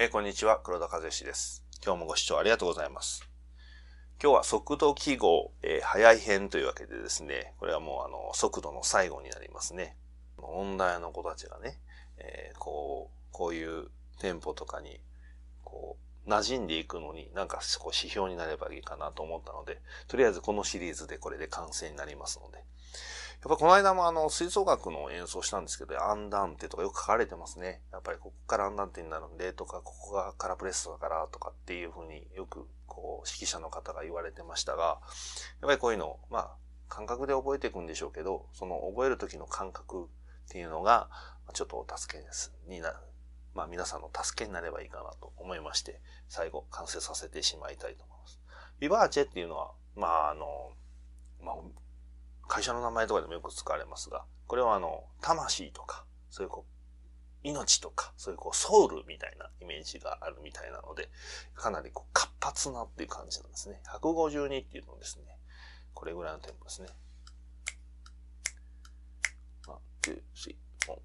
えー、こんにちは、黒田和義です。今日もご視聴ありがとうございます。今日は速度記号、えー、早い編というわけでですね、これはもうあの、速度の最後になりますね。問題の子たちがね、えー、こう、こういうテンポとかに、こう、馴染んでいくのに、なんかこ指標になればいいかなと思ったので、とりあえずこのシリーズでこれで完成になりますので、やっぱこの間もあの、吹奏楽の演奏したんですけど、アンダンテとかよく書かれてますね。やっぱりここからアンダンテになるんで、とか、ここがカラプレストだから、とかっていうふうによく、こう、指揮者の方が言われてましたが、やっぱりこういうの、まあ、感覚で覚えていくんでしょうけど、その覚える時の感覚っていうのが、ちょっとお助けにな、まあ皆さんの助けになればいいかなと思いまして、最後完成させてしまいたいと思います。ビバーチェっていうのは、まああの、会社の名前とかでもよく使われますが、これはあの、魂とか、そういうこう、命とか、そういうこう、ソウルみたいなイメージがあるみたいなので、かなりこう、活発なっていう感じなんですね。152っていうのですね、これぐらいのテンポですね。1、2、3、4、5、6、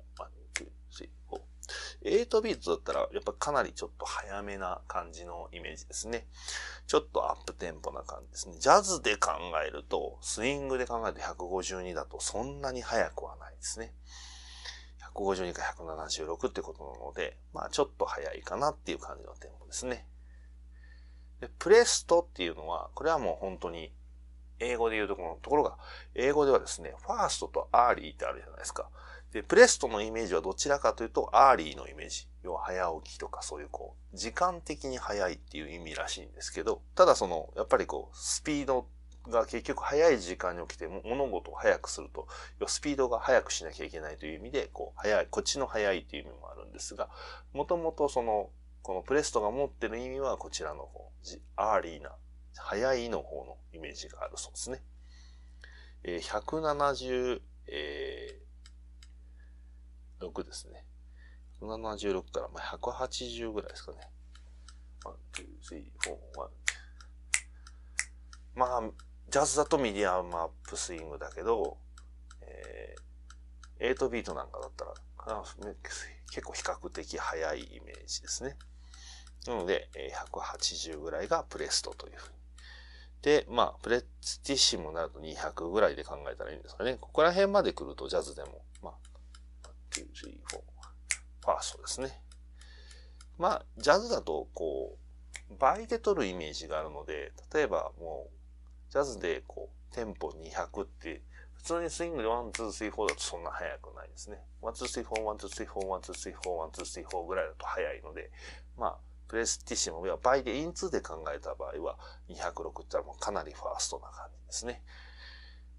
8ビートだったら、やっぱかなりちょっと早めな感じのイメージですね。ちょっとアップテンポな感じですね。ジャズで考えると、スイングで考えると152だとそんなに早くはないですね。152か176ってことなので、まあちょっと早いかなっていう感じのテンポですね。で、プレストっていうのは、これはもう本当に英語で言うところのところが、英語ではですね、ファーストとアーリーってあるじゃないですか。で、プレストのイメージはどちらかというと、アーリーのイメージ。要は早起きとかそういうこう、時間的に早いっていう意味らしいんですけど、ただその、やっぱりこう、スピードが結局早い時間に起きて物事を早くすると、スピードが速くしなきゃいけないという意味で、こう、早い、こっちの早いという意味もあるんですが、もともとその、このプレストが持ってる意味はこちらの方、アーリーな、早いの方のイメージがあるそうですね。えー、170、えー6ですね。176から、まあ、180ぐらいですかね。まあ、ジャズだとミディアムアップスイングだけど、えー、8ビートなんかだったら、結構比較的速いイメージですね。なので、180ぐらいがプレストというふうに。で、まあ、プレスティッシムになると200ぐらいで考えたらいいんですかね。ここら辺まで来るとジャズでもあ、そうですね。まあ、ジャズだと、こう、倍で取るイメージがあるので、例えばもう、ジャズでこう、テンポ200って、普通にスイングで1、2、3、4だとそんな速くないですね。1、2、3、4、1、2、3、4、1、2、3、4、1、2、3、4ぐらいだと速いので、まあ、プレスティシモは倍でインツーで考えた場合は、206ってもうかなりファーストな感じですね。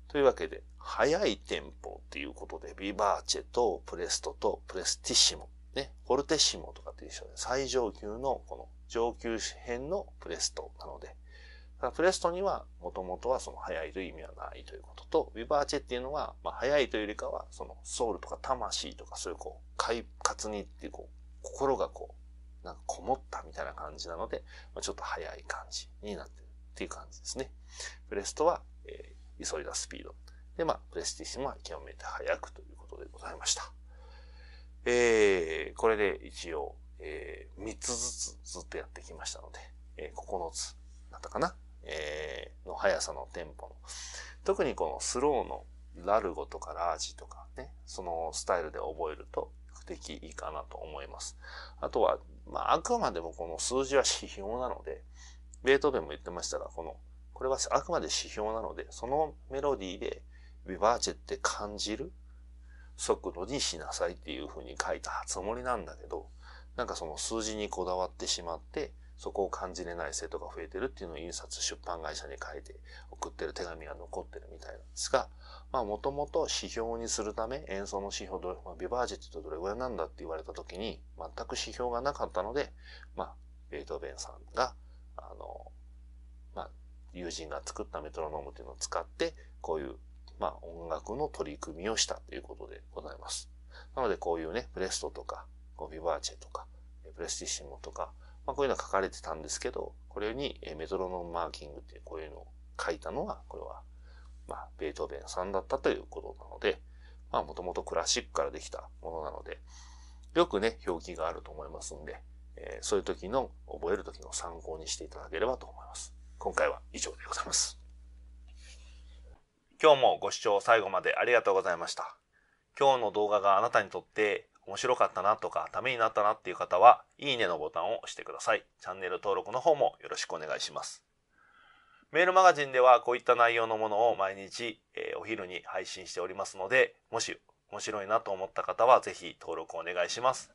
というわけで、速いテンポっていうことで、ビバーチェとプレストとプレスティシモね、フォルテッシモとかって一緒で、最上級のこの上級編のプレストなので、プレストにはもともとはその速いという意味はないということと、ビバーチェっていうのは、まあ、速いというよりかは、そのソウルとか魂とかそういうこう、快活にっていうこう、心がこう、なんかこもったみたいな感じなので、まあ、ちょっと速い感じになってるっていう感じですね。プレストは、えー、急いだスピード。で、まあ、プレスティシモは極めて速くということでございました。えー、これで一応、えー、3つずつずっとやってきましたので、えー、9つだったかな、えー、の速さのテンポの。特にこのスローのラルゴとかラージとかね、そのスタイルで覚えると不敵いいかなと思います。あとは、まあ、あくまでもこの数字は指標なので、ベートーベンも言ってましたが、この、これはあくまで指標なので、そのメロディーで、ビバーチェって感じる速度にしなさいっていうふうに書いたつもりなんだけど、なんかその数字にこだわってしまって、そこを感じれない生徒が増えてるっていうのを印刷出版会社に書いて送ってる手紙が残ってるみたいなんですが、まあもともと指標にするため、演奏の指標どれ、まあ、ビバージェットどれぐらいなんだって言われた時に、全く指標がなかったので、まあ、ベートーベンさんが、あの、まあ、友人が作ったメトロノームっていうのを使って、こういうまあ、音楽の取り組みをしたということでございます。なので、こういうね、プレストとか、ゴンフィバーチェとか、プレスティシモとか、まあ、こういうのは書かれてたんですけど、これにメトロノームマーキングってこういうのを書いたのは、これは、まあ、ベートーベンさんだったということなので、まあ、もともとクラシックからできたものなので、よくね、表記があると思いますんで、えー、そういう時の、覚える時の参考にしていただければと思います。今回は以上でございます。今日もご視聴最後までありがとうございました。今日の動画があなたにとって面白かったなとかためになったなっていう方は、いいねのボタンを押してください。チャンネル登録の方もよろしくお願いします。メールマガジンではこういった内容のものを毎日、えお昼に配信しておりますので、もし面白いなと思った方はぜひ登録お願いします。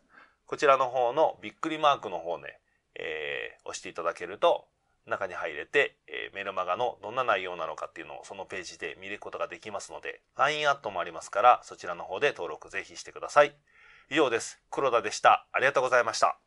こちらの方のびっくりマークの方ね、えー、押していただけると中に入れて、えー、メルマガのどんな内容なのかっていうのをそのページで見ることができますので、LINE アットもありますから、そちらの方で登録ぜひしてください。以上です。黒田でした。ありがとうございました。